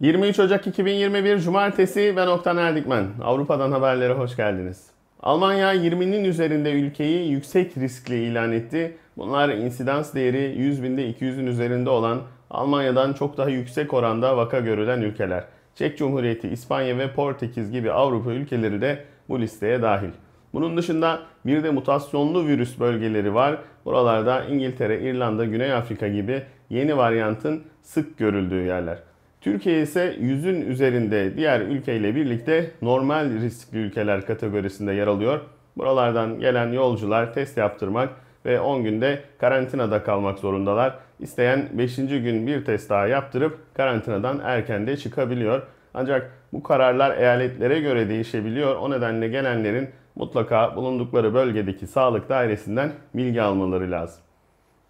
23 Ocak 2021 Cumartesi ve Oktan Erdikmen. Avrupa'dan haberlere hoş geldiniz. Almanya 20'nin üzerinde ülkeyi yüksek riskli ilan etti. Bunlar insidans değeri 100 binde 200'ün üzerinde olan Almanya'dan çok daha yüksek oranda vaka görülen ülkeler. Çek Cumhuriyeti, İspanya ve Portekiz gibi Avrupa ülkeleri de bu listeye dahil. Bunun dışında bir de mutasyonlu virüs bölgeleri var. Buralarda İngiltere, İrlanda, Güney Afrika gibi yeni varyantın sık görüldüğü yerler. Türkiye ise yüzün üzerinde diğer ülkeyle birlikte normal riskli ülkeler kategorisinde yer alıyor. Buralardan gelen yolcular test yaptırmak ve 10 günde karantinada kalmak zorundalar. İsteyen 5. gün bir test daha yaptırıp karantinadan erken de çıkabiliyor. Ancak bu kararlar eyaletlere göre değişebiliyor. O nedenle gelenlerin mutlaka bulundukları bölgedeki sağlık dairesinden bilgi almaları lazım.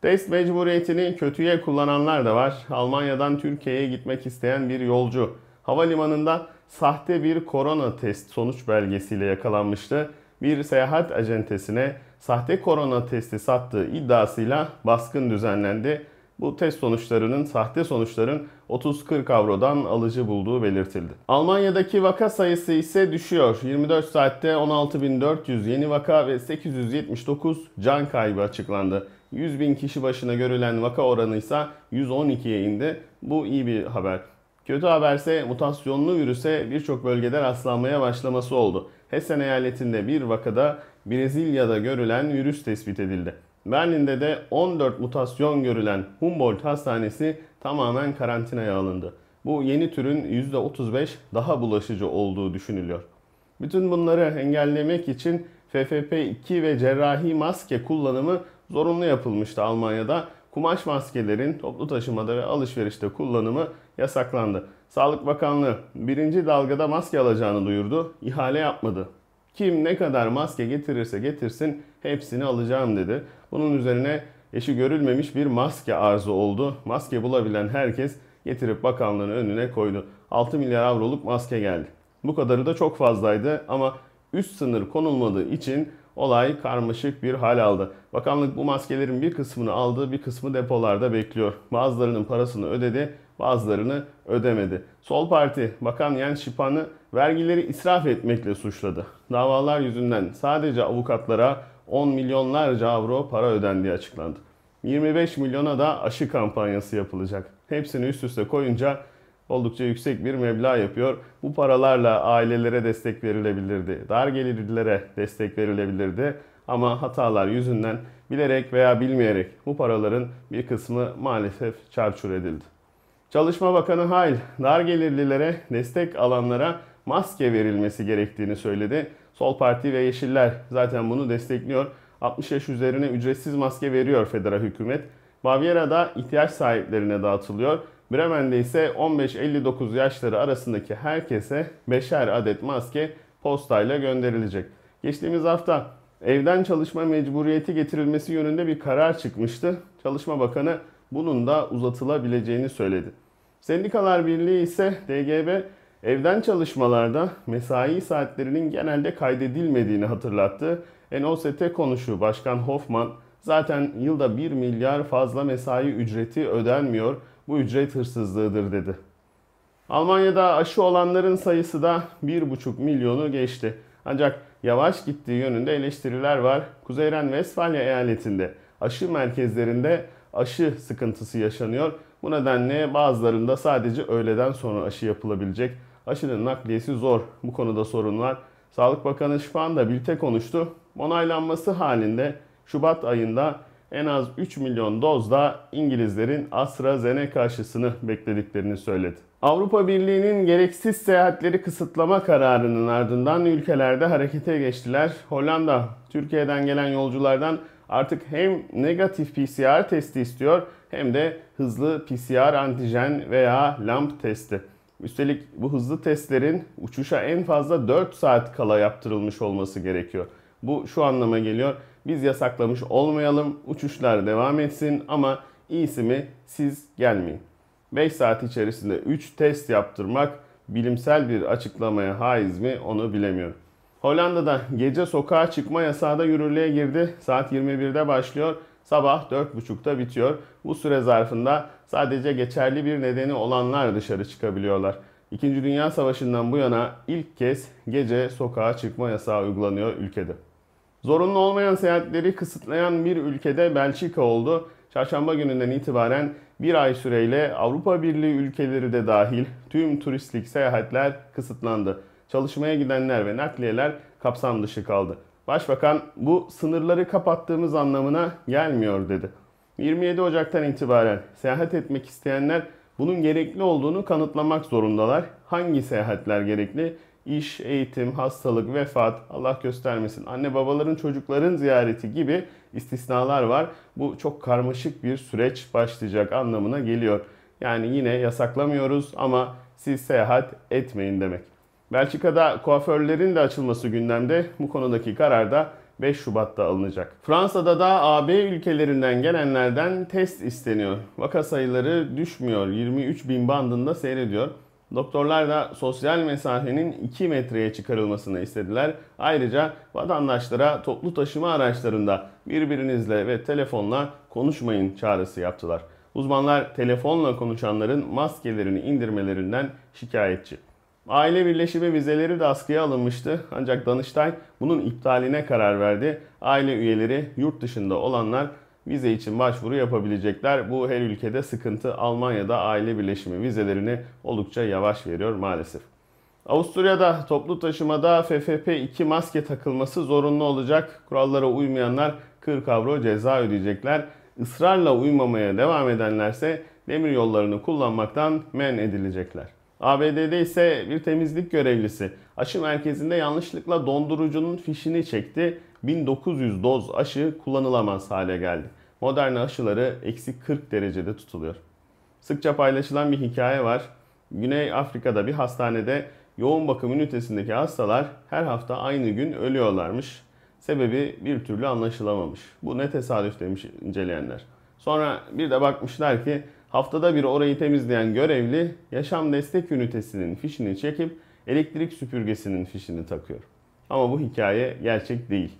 Test mecburiyetini kötüye kullananlar da var. Almanya'dan Türkiye'ye gitmek isteyen bir yolcu havalimanında sahte bir korona test sonuç belgesiyle yakalanmıştı. Bir seyahat acentesine sahte korona testi sattığı iddiasıyla baskın düzenlendi bu test sonuçlarının sahte sonuçların 30-40 avrodan alıcı bulduğu belirtildi. Almanya'daki vaka sayısı ise düşüyor. 24 saatte 16.400 yeni vaka ve 879 can kaybı açıklandı. 100 bin kişi başına görülen vaka oranı ise 112'ye indi. Bu iyi bir haber. Kötü haberse mutasyonlu virüse birçok bölgede rastlanmaya başlaması oldu. Hessen eyaletinde bir vakada Brezilya'da görülen virüs tespit edildi. Berlin'de de 14 mutasyon görülen Humboldt Hastanesi tamamen karantinaya alındı. Bu yeni türün %35 daha bulaşıcı olduğu düşünülüyor. Bütün bunları engellemek için FFP2 ve cerrahi maske kullanımı zorunlu yapılmıştı Almanya'da. Kumaş maskelerin toplu taşımada ve alışverişte kullanımı yasaklandı. Sağlık Bakanlığı birinci dalgada maske alacağını duyurdu, ihale yapmadı. Kim ne kadar maske getirirse getirsin hepsini alacağım dedi. Bunun üzerine eşi görülmemiş bir maske arzu oldu. Maske bulabilen herkes getirip bakanlığın önüne koydu. 6 milyar avroluk maske geldi. Bu kadarı da çok fazlaydı ama üst sınır konulmadığı için olay karmaşık bir hal aldı. Bakanlık bu maskelerin bir kısmını aldı, bir kısmı depolarda bekliyor. Bazılarının parasını ödedi, bazılarını ödemedi. Sol Parti Bakan Yen Şipan'ı vergileri israf etmekle suçladı. Davalar yüzünden sadece avukatlara 10 milyonlarca avro para ödendiği açıklandı. 25 milyona da aşı kampanyası yapılacak. Hepsini üst üste koyunca oldukça yüksek bir meblağ yapıyor. Bu paralarla ailelere destek verilebilirdi. Dar gelirlilere destek verilebilirdi. Ama hatalar yüzünden bilerek veya bilmeyerek bu paraların bir kısmı maalesef çarçur edildi. Çalışma Bakanı Hayl, dar gelirlilere destek alanlara maske verilmesi gerektiğini söyledi. Sol Parti ve Yeşiller zaten bunu destekliyor. 60 yaş üzerine ücretsiz maske veriyor federal hükümet. Bavyera'da ihtiyaç sahiplerine dağıtılıyor. Bremen'de ise 15-59 yaşları arasındaki herkese 5'er adet maske postayla gönderilecek. Geçtiğimiz hafta evden çalışma mecburiyeti getirilmesi yönünde bir karar çıkmıştı. Çalışma Bakanı bunun da uzatılabileceğini söyledi. Sendikalar Birliği ise DGB Evden çalışmalarda mesai saatlerinin genelde kaydedilmediğini hatırlattı. NOST konuşu Başkan Hoffman zaten yılda 1 milyar fazla mesai ücreti ödenmiyor. Bu ücret hırsızlığıdır dedi. Almanya'da aşı olanların sayısı da 1,5 milyonu geçti. Ancak yavaş gittiği yönünde eleştiriler var. Kuzey Ren-Vesfalya eyaletinde aşı merkezlerinde aşı sıkıntısı yaşanıyor. Bu nedenle bazılarında sadece öğleden sonra aşı yapılabilecek. Aşının nakliyesi zor. Bu konuda sorunlar. Sağlık Bakanı Şifan da BİLT'e konuştu. Onaylanması halinde Şubat ayında en az 3 milyon dozda İngilizlerin AstraZeneca aşısını beklediklerini söyledi. Avrupa Birliği'nin gereksiz seyahatleri kısıtlama kararının ardından ülkelerde harekete geçtiler. Hollanda, Türkiye'den gelen yolculardan artık hem negatif PCR testi istiyor hem de hızlı PCR antijen veya LAMP testi. Üstelik bu hızlı testlerin uçuşa en fazla 4 saat kala yaptırılmış olması gerekiyor. Bu şu anlama geliyor. Biz yasaklamış olmayalım, uçuşlar devam etsin ama iyisi mi siz gelmeyin. 5 saat içerisinde 3 test yaptırmak bilimsel bir açıklamaya haiz mi onu bilemiyorum. Hollanda'da gece sokağa çıkma yasağı da yürürlüğe girdi. Saat 21'de başlıyor sabah 4.30'da bitiyor. Bu süre zarfında sadece geçerli bir nedeni olanlar dışarı çıkabiliyorlar. İkinci Dünya Savaşı'ndan bu yana ilk kez gece sokağa çıkma yasağı uygulanıyor ülkede. Zorunlu olmayan seyahatleri kısıtlayan bir ülkede Belçika oldu. Çarşamba gününden itibaren bir ay süreyle Avrupa Birliği ülkeleri de dahil tüm turistlik seyahatler kısıtlandı. Çalışmaya gidenler ve nakliyeler kapsam dışı kaldı. Başbakan bu sınırları kapattığımız anlamına gelmiyor dedi. 27 Ocak'tan itibaren seyahat etmek isteyenler bunun gerekli olduğunu kanıtlamak zorundalar. Hangi seyahatler gerekli? İş, eğitim, hastalık, vefat, Allah göstermesin, anne babaların çocukların ziyareti gibi istisnalar var. Bu çok karmaşık bir süreç başlayacak anlamına geliyor. Yani yine yasaklamıyoruz ama siz seyahat etmeyin demek. Belçika'da kuaförlerin de açılması gündemde. Bu konudaki karar da 5 Şubat'ta alınacak. Fransa'da da AB ülkelerinden gelenlerden test isteniyor. Vaka sayıları düşmüyor. 23 bin bandında seyrediyor. Doktorlar da sosyal mesafenin 2 metreye çıkarılmasını istediler. Ayrıca vatandaşlara toplu taşıma araçlarında birbirinizle ve telefonla konuşmayın çağrısı yaptılar. Uzmanlar telefonla konuşanların maskelerini indirmelerinden şikayetçi. Aile birleşimi vizeleri de askıya alınmıştı ancak Danıştay bunun iptaline karar verdi. Aile üyeleri yurt dışında olanlar vize için başvuru yapabilecekler. Bu her ülkede sıkıntı. Almanya'da aile birleşimi vizelerini oldukça yavaş veriyor maalesef. Avusturya'da toplu taşımada FFP2 maske takılması zorunlu olacak. Kurallara uymayanlar 40 avro ceza ödeyecekler. Israrla uymamaya devam edenlerse demir yollarını kullanmaktan men edilecekler. ABD'de ise bir temizlik görevlisi aşı merkezinde yanlışlıkla dondurucunun fişini çekti. 1900 doz aşı kullanılamaz hale geldi. Moderna aşıları eksi 40 derecede tutuluyor. Sıkça paylaşılan bir hikaye var. Güney Afrika'da bir hastanede yoğun bakım ünitesindeki hastalar her hafta aynı gün ölüyorlarmış. Sebebi bir türlü anlaşılamamış. Bu ne tesadüf demiş inceleyenler. Sonra bir de bakmışlar ki Haftada bir orayı temizleyen görevli yaşam destek ünitesinin fişini çekip elektrik süpürgesinin fişini takıyor. Ama bu hikaye gerçek değil.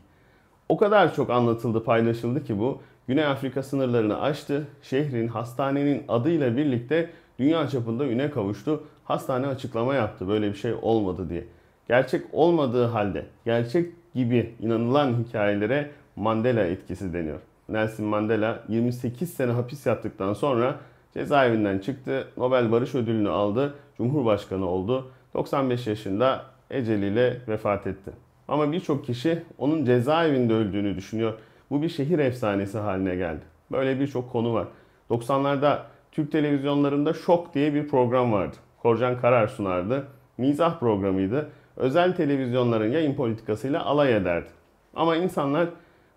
O kadar çok anlatıldı paylaşıldı ki bu Güney Afrika sınırlarını aştı. Şehrin hastanenin adıyla birlikte dünya çapında üne kavuştu. Hastane açıklama yaptı böyle bir şey olmadı diye. Gerçek olmadığı halde gerçek gibi inanılan hikayelere Mandela etkisi deniyor. Nelson Mandela 28 sene hapis yattıktan sonra Cezaevinden çıktı. Nobel Barış Ödülünü aldı. Cumhurbaşkanı oldu. 95 yaşında eceliyle vefat etti. Ama birçok kişi onun cezaevinde öldüğünü düşünüyor. Bu bir şehir efsanesi haline geldi. Böyle birçok konu var. 90'larda Türk televizyonlarında Şok diye bir program vardı. Korcan Karar sunardı. Mizah programıydı. Özel televizyonların yayın politikasıyla alay ederdi. Ama insanlar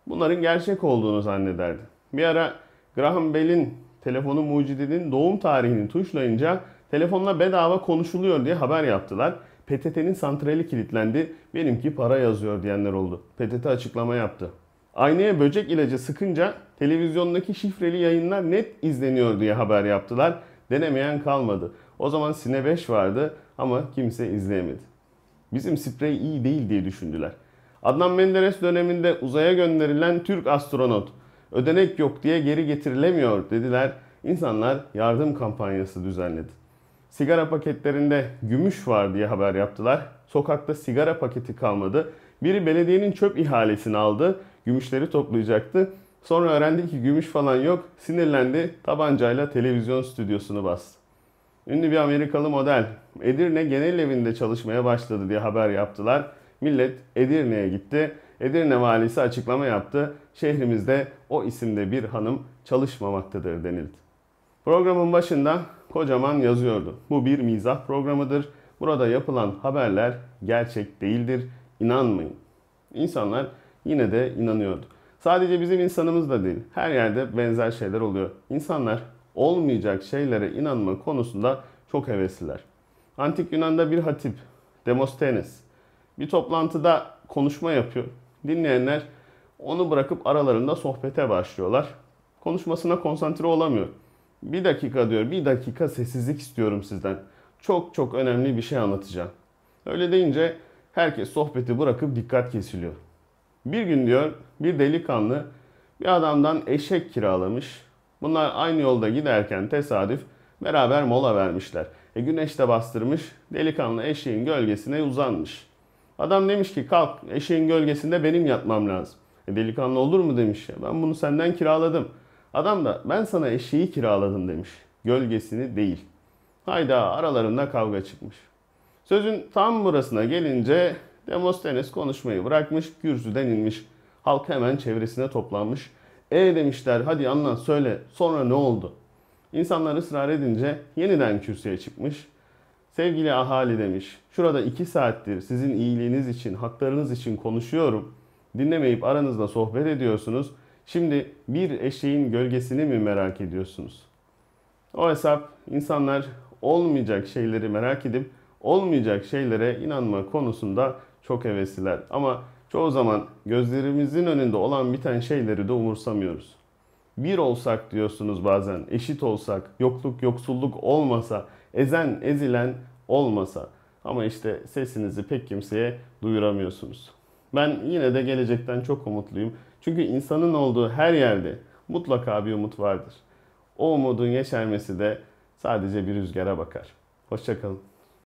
bunların gerçek olduğunu zannederdi. Bir ara Graham Bell'in telefonu mucidinin doğum tarihini tuşlayınca telefonla bedava konuşuluyor diye haber yaptılar. PTT'nin santrali kilitlendi, benimki para yazıyor diyenler oldu. PTT açıklama yaptı. Aynaya böcek ilacı sıkınca televizyondaki şifreli yayınlar net izleniyor diye haber yaptılar. Denemeyen kalmadı. O zaman Sine 5 vardı ama kimse izleyemedi. Bizim sprey iyi değil diye düşündüler. Adnan Menderes döneminde uzaya gönderilen Türk astronot ödenek yok diye geri getirilemiyor dediler. İnsanlar yardım kampanyası düzenledi. Sigara paketlerinde gümüş var diye haber yaptılar. Sokakta sigara paketi kalmadı. Biri belediyenin çöp ihalesini aldı. Gümüşleri toplayacaktı. Sonra öğrendi ki gümüş falan yok. Sinirlendi. Tabancayla televizyon stüdyosunu bastı. Ünlü bir Amerikalı model Edirne Genel Evi'nde çalışmaya başladı diye haber yaptılar. Millet Edirne'ye gitti. Edirne valisi açıklama yaptı. Şehrimizde o isimde bir hanım çalışmamaktadır denildi. Programın başında kocaman yazıyordu. Bu bir mizah programıdır. Burada yapılan haberler gerçek değildir. İnanmayın. İnsanlar yine de inanıyordu. Sadece bizim insanımız da değil. Her yerde benzer şeyler oluyor. İnsanlar olmayacak şeylere inanma konusunda çok hevesliler. Antik Yunan'da bir hatip, Demosthenes, bir toplantıda konuşma yapıyor. Dinleyenler onu bırakıp aralarında sohbete başlıyorlar. Konuşmasına konsantre olamıyor. Bir dakika diyor, bir dakika sessizlik istiyorum sizden. Çok çok önemli bir şey anlatacağım. Öyle deyince herkes sohbeti bırakıp dikkat kesiliyor. Bir gün diyor bir delikanlı bir adamdan eşek kiralamış. Bunlar aynı yolda giderken tesadüf beraber mola vermişler. E güneş de bastırmış, delikanlı eşeğin gölgesine uzanmış. Adam demiş ki kalk eşeğin gölgesinde benim yatmam lazım. E delikanlı olur mu demiş ya ben bunu senden kiraladım. Adam da ben sana eşeği kiraladım demiş. Gölgesini değil. Hayda aralarında kavga çıkmış. Sözün tam burasına gelince Demosthenes konuşmayı bırakmış, kürsüden inmiş. Halk hemen çevresine toplanmış. E demişler hadi anlat söyle sonra ne oldu? İnsanlar ısrar edince yeniden kürsüye çıkmış. Sevgili ahali demiş, şurada iki saattir sizin iyiliğiniz için, haklarınız için konuşuyorum. Dinlemeyip aranızda sohbet ediyorsunuz. Şimdi bir eşeğin gölgesini mi merak ediyorsunuz? O hesap insanlar olmayacak şeyleri merak edip olmayacak şeylere inanma konusunda çok hevesliler. Ama çoğu zaman gözlerimizin önünde olan biten şeyleri de umursamıyoruz. Bir olsak diyorsunuz bazen, eşit olsak, yokluk, yoksulluk olmasa, ezen ezilen olmasa. Ama işte sesinizi pek kimseye duyuramıyorsunuz. Ben yine de gelecekten çok umutluyum. Çünkü insanın olduğu her yerde mutlaka bir umut vardır. O umudun yeşermesi de sadece bir rüzgara bakar. Hoşçakalın.